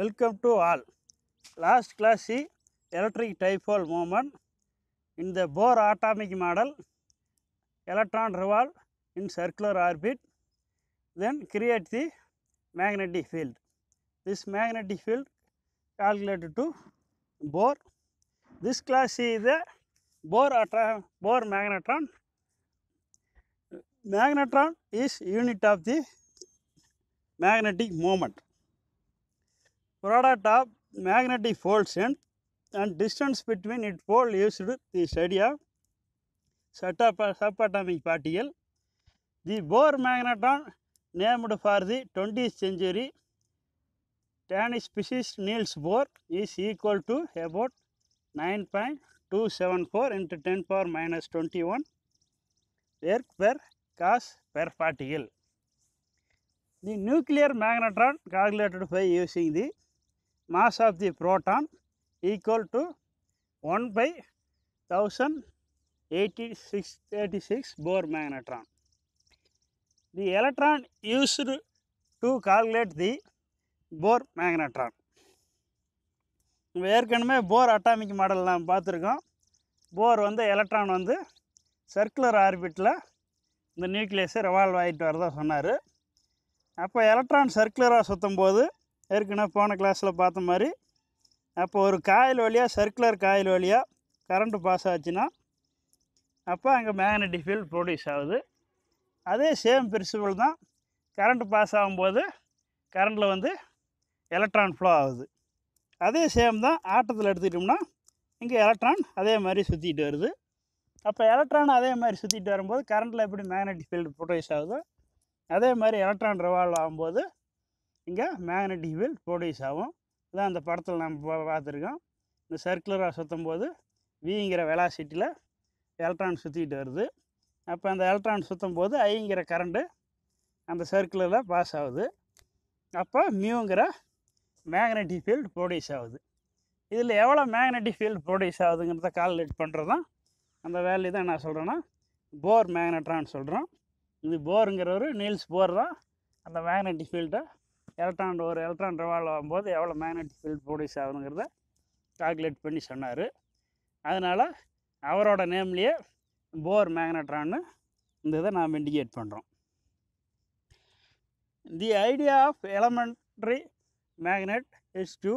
Welcome to all. Last class see electric dipole moment. In the Bohr atomic model, electron revolve in circular orbit, then create the magnetic field. This magnetic field calculated to Bohr. This class is the Bohr, atom, Bohr magnetron. Magnetron is unit of the magnetic moment product of magnetic pole strength and distance between its pole used the study of subatomic particle. The Bohr magneton named for the 20th century Danish species Niels Bohr is equal to about 9.274 into 10 power minus 21 air per cos per particle. The nuclear magnetron calculated by using the mass of the proton equal to 1 by 1086 Bohr magnetron. The electron used to calculate the Bohr magnetron. ஏற்கனவே போர் atomic model நாம் பார்த்துருக்கோம் போர் வந்து electron வந்து circular ஆர்பிட்டில் இந்த நியூக்ளியஸை revolve ஆகிட்டு வரதான் சொன்னார் அப்போ எலக்ட்ரான் சர்க்குலராக சுற்றும் போது ஏற்கனவே போன கிளாஸில் பார்த்த மாதிரி அப்போ ஒரு காயில் வழியாக சர்க்குலர் காயில் வழியாக கரண்ட்டு பாஸ் ஆச்சுன்னா அப்போ அங்கே மேக்னட்டிக் ஃபீல்ட் ப்ரொடியூஸ் ஆகுது அதே சேம் பிரின்சிபிள் தான் கரண்ட்டு பாஸ் ஆகும்போது கரண்ட்டில் வந்து எலக்ட்ரான் ஃப்ளோ ஆகுது அதே சேம் தான் ஆட்டத்தில் எடுத்துக்கிட்டோம்னா இங்கே எலக்ட்ரான் அதே மாதிரி சுற்றிட்டு வருது அப்போ எலக்ட்ரான் அதே மாதிரி சுற்றிட்டு வரும்போது கரண்ட்டில் எப்படி மேக்னெட்டிக் ஃபீல்டு ப்ரொடியூஸ் ஆகுதோ அதே மாதிரி எலக்ட்ரான் ரிவால்வ் ஆகும்போது இங்கே மேக்னெட்டிக் ஃபீல்ட் ப்ரொடியூஸ் ஆகும் இதான் அந்த படத்தில் நம்ம பார்த்துருக்கோம் இந்த சர்க்குலராக சுற்றும் போது விங்கிற வெலாசிட்டியில் எலக்ட்ரான் சுற்றிக்கிட்டு வருது அப்போ அந்த எலக்ட்ரான் சுற்றும் போது ஐங்கிற கரண்ட்டு அந்த சர்க்குலரில் பாஸ் ஆகுது அப்போ மியூங்கிற மேக்னெட்டிக் ஃபீல்டு ப்ரொடியூஸ் ஆகுது இதில் எவ்வளோ மேக்னெட்டிக் ஃபீல்டு ப்ரொடியூஸ் ஆகுதுங்கிறத கால்குலேட் பண்ணுறது தான் அந்த வேல்யூ தான் நான் சொல்கிறேன்னா போர் மேக்னட்ரான்னு சொல்கிறோம் இது போருங்கிற ஒரு நீல்ஸ் போர் தான் அந்த மேக்னெட்டிக் ஃபீல்டை எலக்ட்ரான் ஒரு எலக்ட்ரான் ரிவால்வ் ஆகும்போது எவ்வளோ மேக்னெட்டிக் ஃபீல்ட் ப்ரொடியூஸ் ஆகுதுங்கிறத கால்குலேட் பண்ணி சொன்னார் அதனால் அவரோட நேம்லேயே போர் மேக்னட்ரான்னு இந்த இதை நாம் இண்டிகேட் பண்ணுறோம் the idea of elementary magnet is to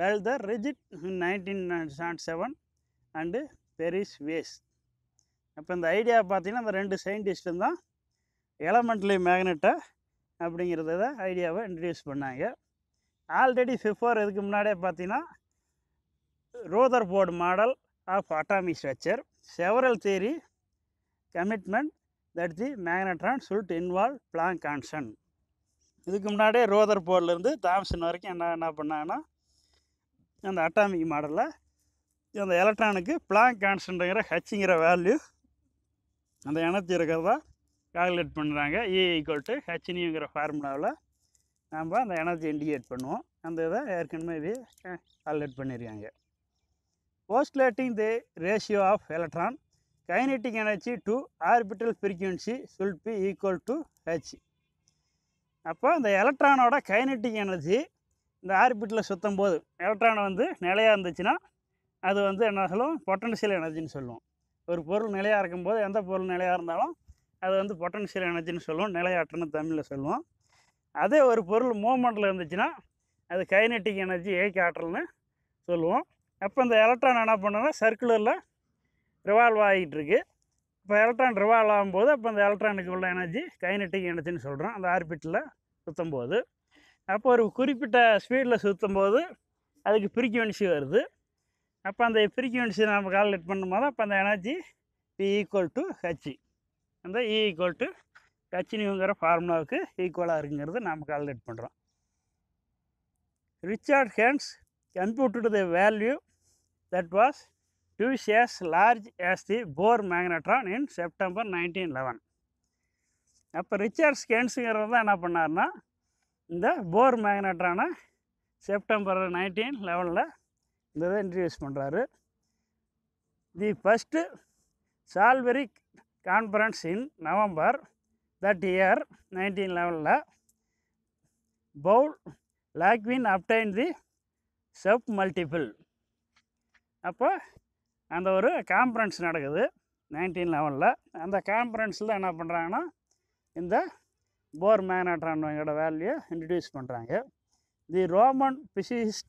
Walther ரிஜிட் nineteen nought seven and Pierre Weiss அப்போ இந்த ஐடியா பார்த்திங்கன்னா அந்த ரெண்டு சயின்டிஸ்ட்டும் தான் எலமெண்ட்லி மேக்னெட்டை அப்படிங்கிறத தான் ஐடியாவை இன்ட்ரடியூஸ் பண்ணாங்க ஆல்ரெடி ஃபிஃபோர் இதுக்கு முன்னாடியே பார்த்தீங்கன்னா Rutherford model of atomic structure several theory commitment that the magneton should involve Planck constant இதுக்கு முன்னாடியே ரோதர் போர்டிலேருந்து தாம்சன் வரைக்கும் என்ன என்ன பண்ணாங்கன்னா அந்த அட்டாமிக் மாடலில் அந்த எலக்ட்ரானுக்கு பிளாங் கான்சன்ட்ங்கிற ஹச்சுங்கிற வேல்யூ அந்த எனர்ஜி இருக்கிறதா கால்குலேட் பண்ணுறாங்க ஏ ஈக்குவல் டு ஹெச்னிங்கிற ஃபார்முலாவில் நம்ம அந்த எனர்ஜி இண்டிகேட் பண்ணுவோம் அந்த இதை ஏற்கனவே இது கால்குலேட் பண்ணியிருக்காங்க postulating the ratio of electron kinetic energy to orbital frequency should be equal to H அப்போ இந்த எலக்ட்ரானோட கைனெட்டிக் எனர்ஜி இந்த ஆர்பிட்டில் சுற்றும் போது எலக்ட்ரானை வந்து நிலையாக இருந்துச்சுன்னா அது வந்து என்ன சொல்லுவோம் பொட்டன்ஷியல் எனர்ஜின்னு சொல்லுவோம் ஒரு பொருள் நிலையாக இருக்கும்போது எந்த பொருள் நிலையாக இருந்தாலும் அது வந்து பொட்டன்ஷியல் எனர்ஜின்னு சொல்லுவோம் நிலையாற்றன்னு தமிழில் சொல்லுவோம் அதே ஒரு பொருள் மூமெண்ட்டில் இருந்துச்சுன்னா அது கைனெட்டிக் எனர்ஜி ஏக்கி ஆற்றல்னு சொல்லுவோம் அப்போ இந்த எலக்ட்ரான் என்ன பண்ணுன்னா சர்க்குலரில் ரிவால்வ் ஆகிட்டுருக்கு இப்போ எலக்ட்ரான் ரிவால்வ் ஆகும்போது அப்போ அந்த எலக்ட்ரானுக்கு உள்ள எனர்ஜி கைனெட்டிக் எனர்ஜின்னு சொல்கிறோம் அந்த ஆர்பிட்டில் சுற்றும் போது அப்போ ஒரு குறிப்பிட்ட ஸ்பீடில் சுற்றும் போது அதுக்கு ஃப்ரீக்குவென்சி வருது அப்போ அந்த ஃப்ரீக்குவென்சி நம்ம கால்குலேட் பண்ணும்போது அப்போ அந்த energy be equal to H அந்த இ ஈக்குவல் டு ஹெச் நியூங்கிற ஃபார்முலாவுக்கு ஈக்குவலாக இருக்குங்கிறத நாம் கால்குலேட் பண்ணுறோம் Richard Hans computed the value that was two as large as the Bohr magneton in September nineteen eleven அப்போ ரிச்சார்ட் ஸ்கேன்ஸுங்கிறது தான் என்ன பண்ணார்னா இந்த போர் மேக்னட்ரானை செப்டம்பர் நைன்டீன் லெவனில் இந்த இன்ட்ரடியூஸ் பண்ணுறாரு the first Solvay conference in November that year nineteen லெவனில் Paul Langevin obtained the submultiple அப்போ அந்த ஒரு கான்ஃபரன்ஸ் நடக்குது நைன்டீன் லெவனில் அந்த கான்ஃபரன்ஸில் என்ன பண்ணுறாங்கன்னா இந்த போர் மேக்னட்ரானோட வேல்யூ இன்ட்ரடியூஸ் பண்ணுறாங்க the Roman physicist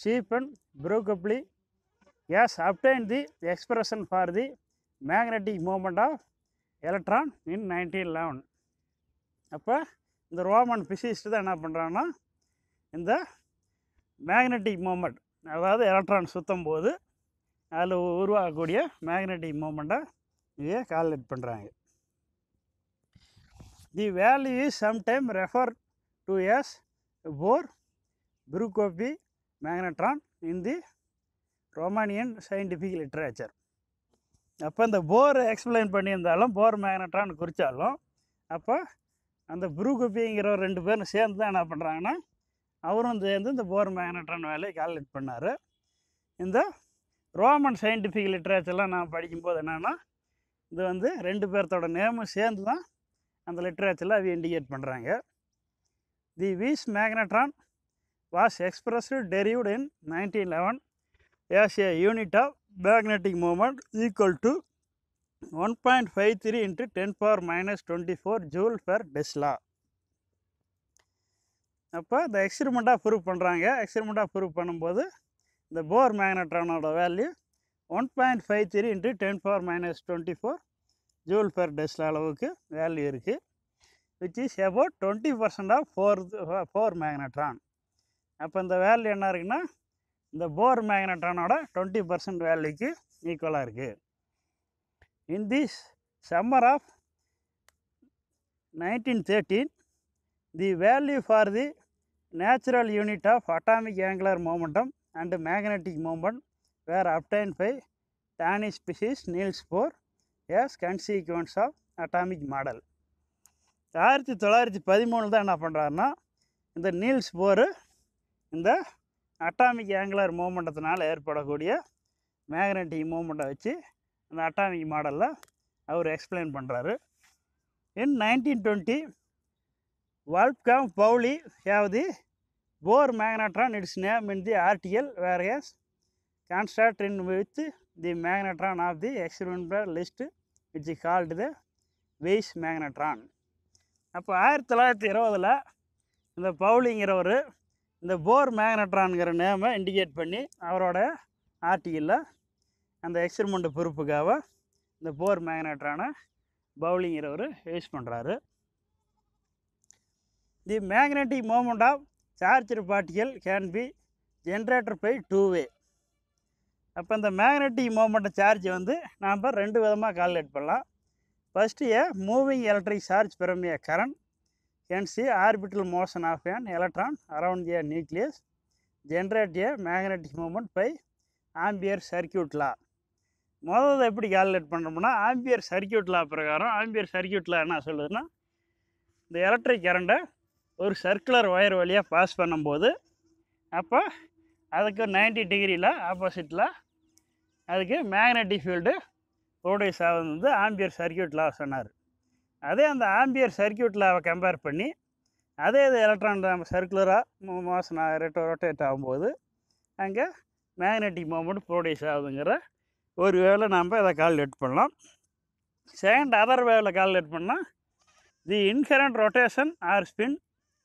Stefan Procopiu as obtained the expression for the magnetic moment of electron in nineteen eleven அப்போ இந்த ரோமன் பிசிஸ்ட் தான் என்ன பண்ணுறான்னா இந்த மேக்னெட்டிக் மூமெண்ட் அதாவது எலக்ட்ரான் சுத்தம் போது அதில் உருவாகக்கூடிய மேக்னெட்டிக் மூமெண்ட்டை இதே கால்குலேட் பண்ணுறாங்க the value is sometime refer to as Bohr Procopiu magneton in the Romanian scientific literature அப்போ இந்த போர் எக்ஸ்பிளைன் பண்ணியிருந்தாலும் போர் மேக்னட்டான்னு குறித்தாலும் அப்போ அந்த ஒரு ரெண்டு பேரும் சேர்ந்து தான் என்ன பண்ணுறாங்கன்னா அவரும் சேர்ந்து இந்த போர் மேக்னட்டான் வேலையை கால்குலேட் பண்ணார் இந்த ரோமன் சயின்டிஃபிக் லிட்ரேச்சர்லாம் நான் படிக்கும்போது என்னென்னா இது வந்து ரெண்டு பேர்த்தோட நேமும் சேர்ந்து தான் அந்த லிட்ரேச்சரில் அவங்க இண்டிகேட் பண்ணுறாங்க the Weiss magneton was expressed derived in nineteen eleven as a unit of moment equal one moment five three 1.53 ten 10 minus twenty four joule per tesla அப்போ இந்த எக்ஸ்பிரிமெண்ட்டாக ப்ரூவ் பண்ணுறாங்க எக்ஸ்பிரிமெண்ட்டாக ப்ரூவ் பண்ணும்போது இந்த போர் மேக்னட்ரானோட value one point five three into ten power minus twenty four joule per tesla அளவுக்கு value இருக்குது which is about twenty percent of Bohr Bohr magneton அப்போ இந்த வேல்யூ என்ன இருக்குன்னா இந்த போர் மேக்னட்டானோட டுவெண்ட்டி பர்சன்ட் வேல்யூக்கு ஈக்குவலாக இருக்குது in this summer of nineteen thirteen the value for the natural unit of atomic angular momentum and magnetic moment were obtained by Danish physicist Niels Bohr as consequence of atomic model ஆயிரத்தி தொள்ளாயிரத்தி பதிமூணு தான் என்ன பண்ணுறாருன்னா இந்த Niels Bohr இந்த atomic angular மூமெண்டத்தினால் ஏற்படக்கூடிய மேக்னட்டிக் மூமெண்ட்டை வச்சு அந்த அட்டாமிக் மாடலில் அவர் எக்ஸ்பிளைன் பண்ணுறாரு in nineteen twenty Wolfgang Pauli have the Bohr magneton its name in the article various constant in with the magneton of the experimental list which called the Weiss magneton அப்போ ஆயிரத்தி தொள்ளாயிரத்தி இருபதில் இந்த பவுலிங்கிறவர் இந்த போர் மேக்னட்ரான்கிற நேமை இண்டிகேட் பண்ணி அவரோட ஆர்டிகிளில் அந்த எக்ஸ்பெரிமெண்ட் பொறுப்புக்காக இந்த போர் மேக்னட்ரானை பவுலிங்கிறவர் யூஸ் பண்ணுறாரு the magnetic moment of charge particle can be generator by two way அப்போ இந்த மேக்னெட்டிக் மூமெண்ட் சார்ஜ் வந்து நாம் ரெண்டு விதமாக கால்குலேட் பண்ணலாம் first a moving electric charge பெருமைய current can orbital motion of of electron around around the generate generate a moment by Ampere circuit law முதல்ல எப்படி கால்குலேட் பண்ணுறோம்னா ஆம்பியர் சர்க்கியூட் லா பிரகாரம் ஆம்பியர் சர்க்கியூட் என்ன சொல்லுதுன்னா இந்த எலக்ட்ரிக் கரண்ட்டை ஒரு சர்க்குலர் ஒயர் வழியாக பாஸ் பண்ணும்போது அப்போ அதுக்கு நைன்டி டிகிரியில் ஆப்போசிட்டில் அதுக்கு மேக்னெட்டிக் ஃபீல்டு ப்ரொடியூஸ் ஆகுது வந்து ஆம்பியர் சர்க்கியூட் லா சொன்னார் அதே அந்த ஆம்பியர் சர்க்கியூட்டில் அவள் கம்பேர் பண்ணி அதே இது எலக்ட்ரான் நம்ம சர்க்குலராக மாதம் ரெட்டோ ரொட்டேட் ஆகும்போது அங்கே மேக்னெட்டிக் மூமெண்ட் ப்ரொடியூஸ் ஆகுதுங்கிற ஒரு வேலை நம்ம இதை கால்குலேட் பண்ணலாம் செகண்ட் அதர் வேவில் கால்குலேட் பண்ணால் the in current rotation or spin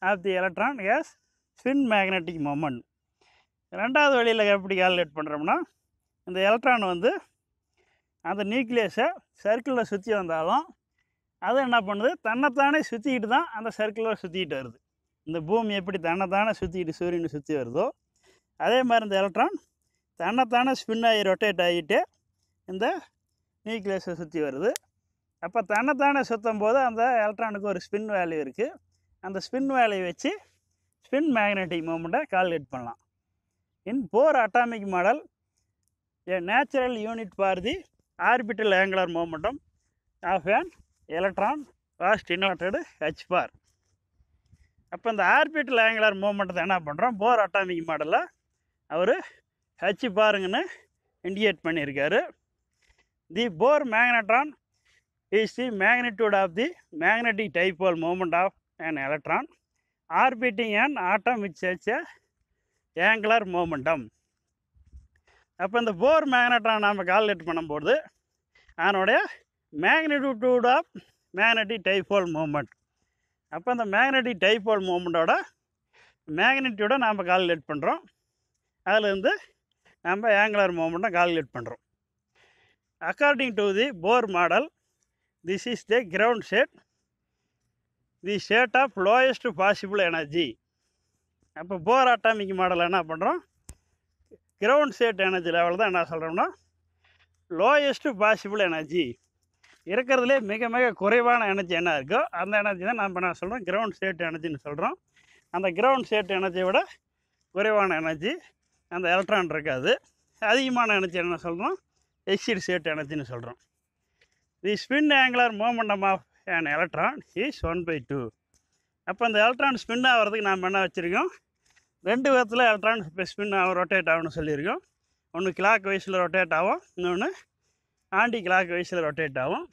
of the electron is spin magnetic moment ரெண்டாவது வழியில் எப்படி கால்குலேட் பண்ணுறோம்னா இந்த எலக்ட்ரான் வந்து அந்த நியூக்ளியஸை சர்க்கிளில் சுற்றி வந்தாலும் அது என்ன பண்ணுது தன்னைத்தானே சுற்றிக்கிட்டு தான் அந்த சர்க்கிளில் சுற்றிக்கிட்டு வருது இந்த பூமி எப்படி தன்னைத்தானே சுற்றிக்கிட்டு சூரியனை சுற்றி வருதோ அதே மாதிரி இந்த எலக்ட்ரான் தன்னைத்தானே ஸ்பின் ஆகி ரொட்டேட் ஆகிட்டு இந்த நியூக்ளியஸை சுற்றி வருது அப்போ தன்னைத்தானே சுற்றும் போது அந்த எலக்ட்ரானுக்கு ஒரு ஸ்பின் வேல்யூ இருக்குது அந்த ஸ்பின் வேலையை வச்சு ஸ்பின் மேக்னெட்டிக் மூமெண்ட்டை கால்குலேட் பண்ணலாம் in Bohr atomic model a natural unit for the orbital angular momentum of an electron last inverted h bar அப்போ இந்த ஆர்பிட்டல் ஆங்கிலார் மூமெண்ட்டை என்ன பண்ணுறோம் போர் அட்டாமிக் மாடலில் அவர் ஹெச் பாருங்கன்னு இண்டிகேட் பண்ணியிருக்காரு the Bohr magneton is the magnitude of the magnetic dipole moment of an electron orbiting an atomic which angular momentum அப்போ இந்த போர் மேக்னட்ரான் நாம் கால்குலேட் பண்ணும்போது அதனுடைய magnitude of magnetic dipole moment அப்போ அந்த மேக்னட்டிக் டைஃபால் மூமெண்ட்டோட மேக்னட்டியூடை நாம் கால்குலேட் பண்ணுறோம் அதிலேருந்து நம்ம ஆங்குலர் மூமெண்ட்டை கால்குலேட் பண்ணுறோம் according to the Bohr model this is the ground state the state of lowest possible energy அப்போ போர் அட்டாமிக் மாடல் என்ன பண்ணுறோம் கிரவுண்ட் ஷேட் எனர்ஜி லெவல் தான் என்ன சொல்கிறோம்னா லோயஸ்ட் பாசிபிள் எனர்ஜி இருக்கிறதுலே மிக மிக குறைவான எனர்ஜி என்ன இருக்கோ அந்த எனர்ஜி தான் நம்ம நான் சொல்கிறோம் கிரவுண்ட் ஸ்டேட் எனர்ஜின்னு சொல்கிறோம் அந்த கிரவுண்ட் ஸ்டேட் எனர்ஜியை விட குறைவான எனர்ஜி அந்த எலக்ட்ரான் இருக்காது அதிகமான எனர்ஜி என்ன சொல்கிறோம் எக்ஸிட் ஸ்டேட் எனர்ஜின்னு சொல்கிறோம் the spin angular momentum of an electron is one by two அப்போ அந்த எலக்ட்ரான் ஸ்பின் ஆகிறதுக்கு நாம் என்ன வச்சுருக்கோம் ரெண்டு விதத்தில் எலக்ட்ரான் இப்போ ஸ்பின் ஆகும் ரொட்டேட் ஆகும்னு சொல்லியிருக்கோம் ஒன்று கிளாக் வைஸில் ரொட்டேட் ஆகும் இன்னொன்று ஆண்டி கிளாக் வயசில் ரொட்டேட் ஆகும்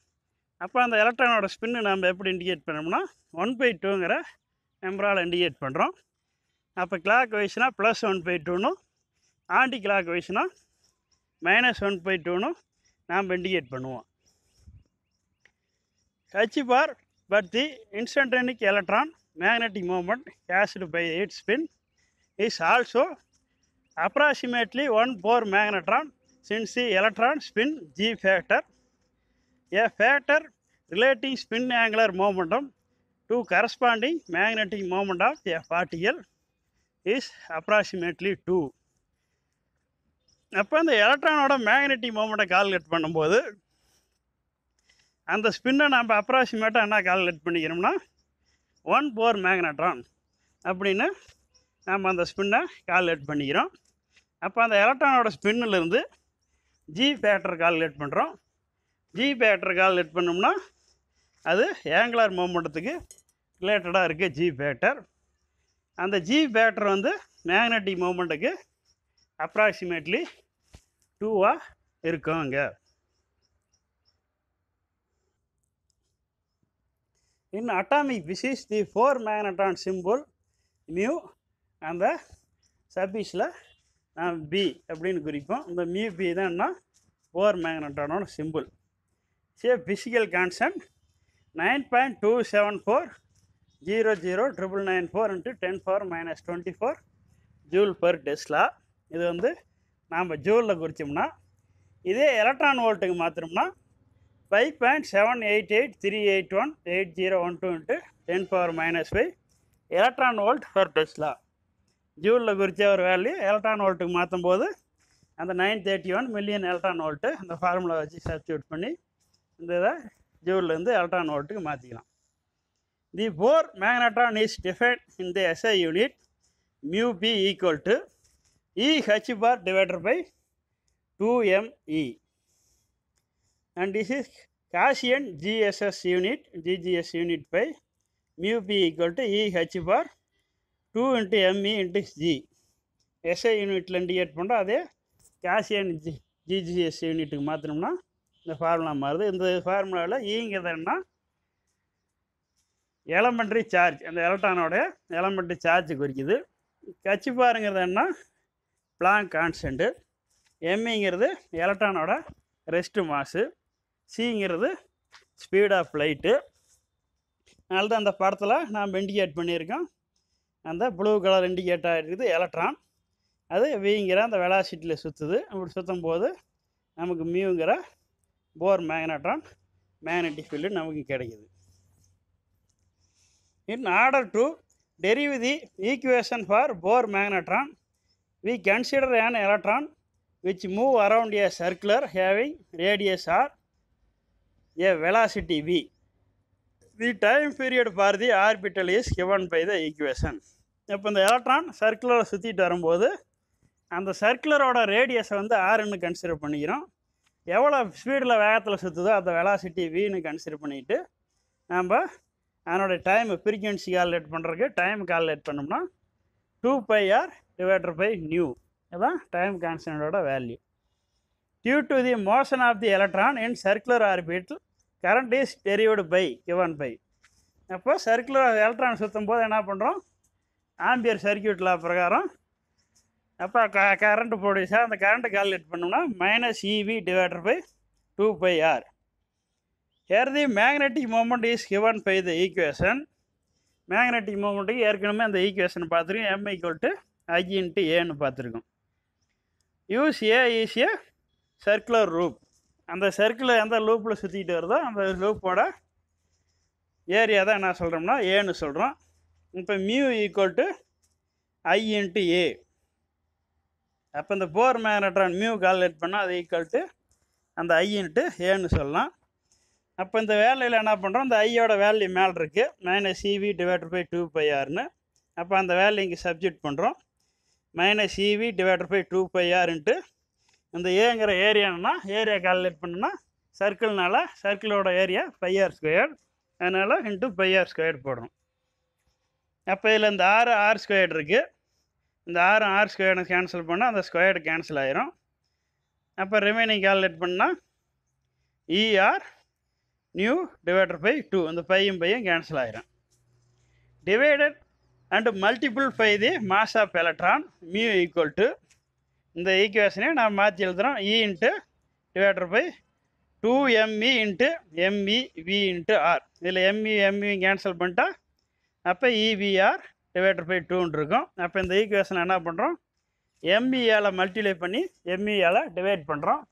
அப்போ அந்த எலக்ட்ரானோட ஸ்பின்னு நம்ம எப்படி இண்டிகேட் பண்ணோம்னா ஒன் பை டூங்கிற நம்பரால் இண்டிகேட் பண்ணுறோம் அப்போ கிளாக் வயசுனால் ப்ளஸ் ஒன் பை டூனும் ஆண்டி கிளாக் வயசுனால் மைனஸ் ஒன் பை டூனும் நாம் இண்டிகேட் பண்ணுவோம் ஹச் பார் பர்த்தி தி இன்ஸ்டன்டனிக் electron magnetic moment caused by its spin is also approximately one Bohr magneton since the spin g factor factor factor relating spin spin angular momentum corresponding corresponding moment of of a is approximately two அப்போ அந்த எலக்ட்ரானோட magnetic மூமெண்ட்டை calculate பண்ணும்போது அந்த ஸ்பின்னை நம்ம அப்ராக்சிமேட்டாக என்ன calculate பண்ணிக்கிறோம்னா one Bohr magneton அப்படின்னு நம்ம அந்த ஸ்பின்னை கால்குலேட் பண்ணிக்கிறோம் அப்போ அந்த எலக்ட்ரானோட ஸ்பின்னிலிருந்து ஜி ஃபேக்டர் கால்குலேட் பண்ணுறோம் ஜி ஃபேக்டர் கால்குலேட் பண்ணோம்னா அது ஏங்குலார் மூமெண்ட்டத்துக்கு ரிலேட்டடாக இருக்குது ஜி பேட்டர் அந்த ஜி பேட்டர் வந்து மேக்னட்டிக் மூமெண்ட்டுக்கு அப்ராக்சிமேட்லி டூவாக இருக்கும் அங்கே in atomic physics the Bohr magneton symbol mu அந்த சபீஸில் பி அப்படின்னு குறிப்போம் இந்த பி தான் என்ன போர் மேக்னட்டானோட symbol say physical constant nine point two seven four zero zero triple nine four into ten four minus twenty four joule per tesla இது வந்து நாம் ஜூலில் குறித்தோம்னா இதே எலக்ட்ரான் வோல்ட்டுக்கு மாற்றினோம்னா five point seven eight eight three eight one eight zero one two into ten power minus five electron volt per tesla ஜூலில் குறித்த ஒரு வேல்யூ எலக்ட்ரான் வோல்ட்டுக்கு மாற்றும் போது அந்த nine thirty one million electron volt அந்த ஃபார்முலா வச்சு சப்ஸ்டியூட் பண்ணி இந்த இதை ஜூல்லேருந்து எலக்ட்ரான் வோல்ட்டுக்கு மாற்றிக்கலாம் the Bohr magneton is define in the SI unit mu B equal to e h bar divider by two m e and this is Gaussian CGS unit CGS unit by mu B equal to e h bar two into m e e into g SI யூனிட்டில் indicate பண்ணுறோம் அதே casein G GGS யூனிட்டுக்கு மாற்றினோம்னா இந்த formula மாறுது இந்த ஃபார்முலாவில் ஈங்கிறது என்ன elementary charge அந்த எலக்ட்ரானோட எலமெண்ட்ரி சார்ஜ் குறிக்குது கச்சி பாருங்கிறது என்ன பிளாங்க் கான்ஸ்டன்ட்டு எம்இங்கிறது e எலக்ட்ரானோட ரெஸ்ட் மாசு சிங்கிறது ஸ்பீட் ஆஃப் லைட்டு அதனால தான் அந்த படத்தில் நாம் இண்டிகேட் பண்ணியிருக்கோம் அந்த ப்ளூ கலர் இண்டிகேட்டாக இருக்குது எலக்ட்ரான் அது விங்கிற அந்த வெலாசிட்டியில் சுற்றுது அப்படி சுற்றும் போது நமக்கு மியூங்கிற போர் மேக்னட்ரான் மேக்னட்டிக் ஃபீல்டு நமக்கு கிடைக்குது in order to derive the equation for Bohr magneton we consider an electron which move around a circular having radius r a velocity v the time period for the orbital is given by the equation இப்போ இந்த electron சர்க்குலரை சுற்றிட்டு வரும்போது அந்த சர்க்குலரோட ரேடியஸை வந்து ஆறுன்னு consider பண்ணிக்கிறோம் எவ்வளோ ஸ்பீடில் வேகத்தில் சுற்றுதோ அந்த வெலாசிட்டி வீன்னு கன்சிடர் பண்ணிவிட்டு நம்ம அதனோட டைம் ஃப்ரீக்வன்சி கால்குலேட் பண்ணுறதுக்கு டைம் கால்குலேட் பண்ணோம்னா two pi r divider by nu இதுதான் டைம் கான்ஸ்டன்டோட value due to the motion of the electron in circular orbital current is derived by given by அப்போ circular electron சுற்றும் போது என்ன பண்ணுறோம் ampere சர்க்கியூட்ல பிரகாரம் அப்போ க கரண்ட் ப்ரொடியூஸாக அந்த கரண்ட்டு கால்குலேட் பண்ணோம்னா minus e v divider by two pi r here the magnetic moment is given by the equation magnetic மூமெண்ட்டுக்கு ஏற்கனவே அந்த ஈக்குவேஷன் பார்த்துருக்கோம் எம் ஈக்குவல் டு ஏன்னு பார்த்துருக்கோம் யூஸ் ஏ ஈஸியாக சர்க்குலர் ரூப் அந்த சர்க்கிளை எந்த லூப்பில் சுற்றிக்கிட்டு வருதோ அந்த லூப்போட ஏரியா தான் என்ன சொல்கிறோம்னா ஏன்னு சொல்கிறோம் இப்போ mu equal to I into A அப்போ இந்த போர் மேக்னட்ரான் மியூ கால்குலேட் பண்ணால் அது ஈக்குவல் டு அந்த ஐ இன்ட்டு ஏன்னு சொல்லலாம் அப்போ இந்த வேலையில் என்ன பண்ணுறோம் இந்த ஐயோட வேல்யூ மேலே இருக்குது minus e v divider by two pi ஆர்னு அப்போ அந்த வேல்யூ இங்கே சப்ஜெக்ட் பண்ணுறோம் minus e v divider by two pi r இந்த ஏங்கிற ஏரியானா ஏரியா கால்குலேட் பண்ணுன்னா சர்க்கிள்னால சர்க்கிளோட ஏரியா பை ஆர் ஸ்கொயர் அதனால் இன்ட்டு பை ஆர் ஸ்கொயர் போடணும் அப்போ இதில் இந்த ஆறு ஆர் ஸ்கொயர் இருக்குது இந்த ஆறு ஆர் ஸ்கொயர்னு கேன்சல் பண்ணால் அந்த ஸ்கொயர் கேன்சல் ஆயிரும் அப்போ ரிமைனிங் கால்குலேட் பண்ணால் e r nu divider by two இந்த பையும் பையும் கேன்சல் ஆயிரும் divided and multiple by the mass of electron mu equal to இந்த ஈக்குவேஷனே நான் மாற்றி எழுதுகிறோம் e into divider by two m e into m e v into r இதில் எம்இ எம்இ கேன்சல் பண்ணிட்டா அப்போ இவிஆர் டிவைடர் பை டூன்னு இருக்கும் அப்போ இந்த ஈக்குவேஷனை என்ன பண்ணுறோம் எம்இஏல e மல்டிப்ளை பண்ணி எம்இஏல e டிவைட் பண்ணுறோம்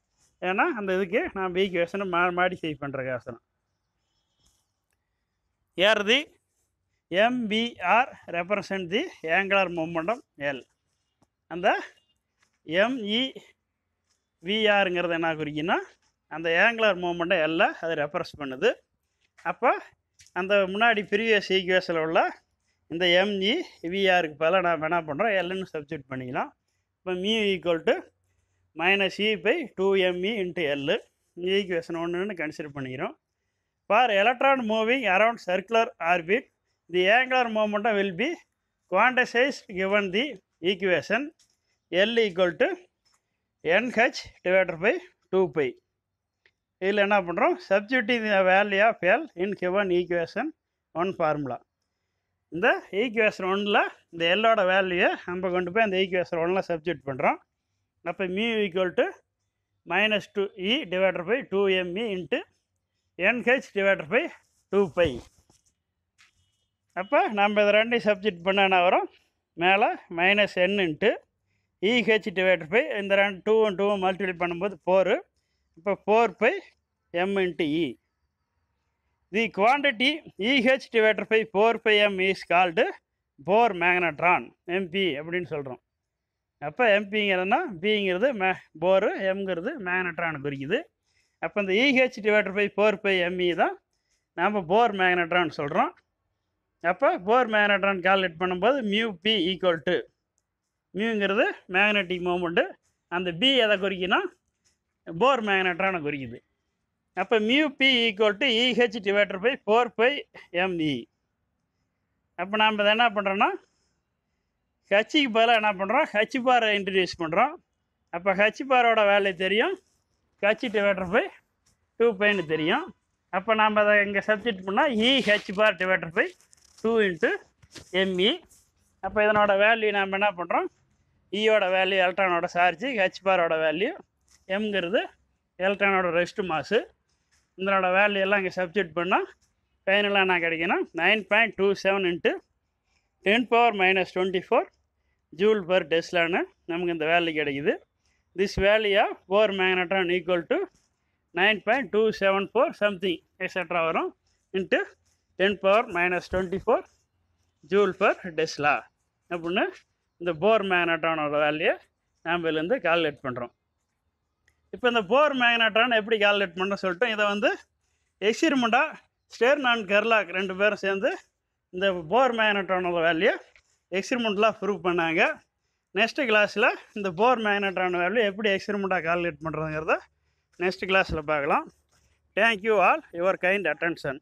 ஏன்னா அந்த இதுக்கு நாம் ஈக்குவேஷனை மா மாடிஃபை பண்ணுற here the m v r represent the angular momentum L அந்த எம்இ e என்ன குறிக்குன்னா அந்த ஏங்குலர் மூமெண்ட்டை எல்லாம் அது ரெஃபரன்ஸ் பண்ணுது அப்போ அந்த முன்னாடி ப்ரீவியஸ் சீக்வேஸில் உள்ள இந்த எம்இ விஆருக்கு e பதில் நான் என்ன பண்ணுறோம் எல்லுன்னு சப்ஸ்டியூட் பண்ணிக்கலாம் இப்போ mu equal to minus e by two m e into L equation ஒன்றுன்னு கன்சிடர் பண்ணிக்கிறோம் for electron moving around circular orbit the angular மூமெண்ட்டை will be quantized given the equation L equal to n h divided by two pi இதில் என்ன பண்ணுறோம் subjecting the value of L in given equation one formula இந்த ஈக்குவேஷன் ஒன்னில் இந்த எல்லோட வேல்யூவை நம்ம கொண்டு போய் அந்த ஈக்குவேஷன் ஒன்னில் சப்ஜெக்ட் பண்ணுறோம் அப்போ mu equal to minus two e divider by two m e into n h divided by two pi அப்போ நம்ம இதை ரெண்டையும் சப்ஜெக்ட் பண்ண என்ன வரும் மேலே minus n e h divider by இந்த ரெண்டு டூ அண்ட் டூ மல்டிப்ளை பண்ணும்போது ஃபோரு இப்போ four pi m into e the quantity e h divider by four pi m is called Bohr magneton m B அப்படின்னு சொல்கிறோம் அப்போ எம்பிங்கிறதுனா பிங்கிறது மே போரு எம்ங்கிறது மேக்னட்ரான் குறிக்குது அப்போ இந்த e h divider by four pi m e தான் நாம் போர் மேக்னட்ரான் சொல்கிறோம் அப்போ போர் மேக்னட்ரான் கால்குலேட் பண்ணும்போது மியூ பி ஈக்குவல் டு மியூங்கிறது மேக்னெட்டிக் மூமெண்ட்டு அந்த பி எதை குறிக்கினா போர் மேக்னட்டான குறிக்குது அப்போ mu B equal to e h divider by four pi m e அப்போ நாம் இதை என்ன பண்ணுறோன்னா ஹச்சிக்கு பதிலாக என்ன பண்ணுறோம் ஹச் பாரை இன்ட்ரடியூஸ் பண்ணுறோம் அப்போ ஹச் பாரோட வேலை தெரியும் ஹச் டிவைடர் பை டூ பைன்னு தெரியும் அப்போ நாம் அதை இங்கே சப்ஜெக்ட் பண்ணால் e h bar divider by two into m e அப்போ இதனோட வேல்யூ நாம் என்ன பண்ணுறோம் ஈயோட வேல்யூ எலக்ட்ரானோட சார்ஜு ஹெச் பாரோட வேல்யூ எம்ங்கிறது எலக்ட்ரானோட ரெஸ்ட் மாஸு இதனோட வேல்யூ எல்லாம் இங்கே சப்ஜெக்ட் பண்ணால் ஃபைனலாக நான் கிடைக்கணும் nine point two seven into ten power minus twenty four joule per டெஸ்லான்னு நமக்கு இந்த வேல்யூ கிடைக்குது this value of bore magnetron equal to nine point two seven four something extra வரும் into ten power minus twenty four joule per tesla அப்படின்னு இந்த Bohr மேக்னட்டானோட value ஆம்பிலேருந்து calculate பண்ணுறோம் இப்போ இந்த போர் மேக்னட்டான் எப்படி கால்குலேட் பண்ணுறோம் சொல்லிட்டு இதை வந்து எக்ஸ்பிரிமெண்ட்டாக ஸ்டேர் நான் கெர்லாக் ரெண்டு பேரும் சேர்ந்து இந்த போர் மேக்னட்டானோட வேல்யூ எக்ஸ்பிரிமெண்ட்லாம் ப்ரூவ் பண்ணாங்க நெக்ஸ்ட் கிளாஸில் இந்த போர் மேக்னட்டான வேல்யூ எப்படி எக்ஸ்பிரிமெண்ட்டாக கால்குலேட் பண்ணுறதுங்கிறத நெக்ஸ்ட் கிளாஸில் பார்க்கலாம் thank you all your kind attention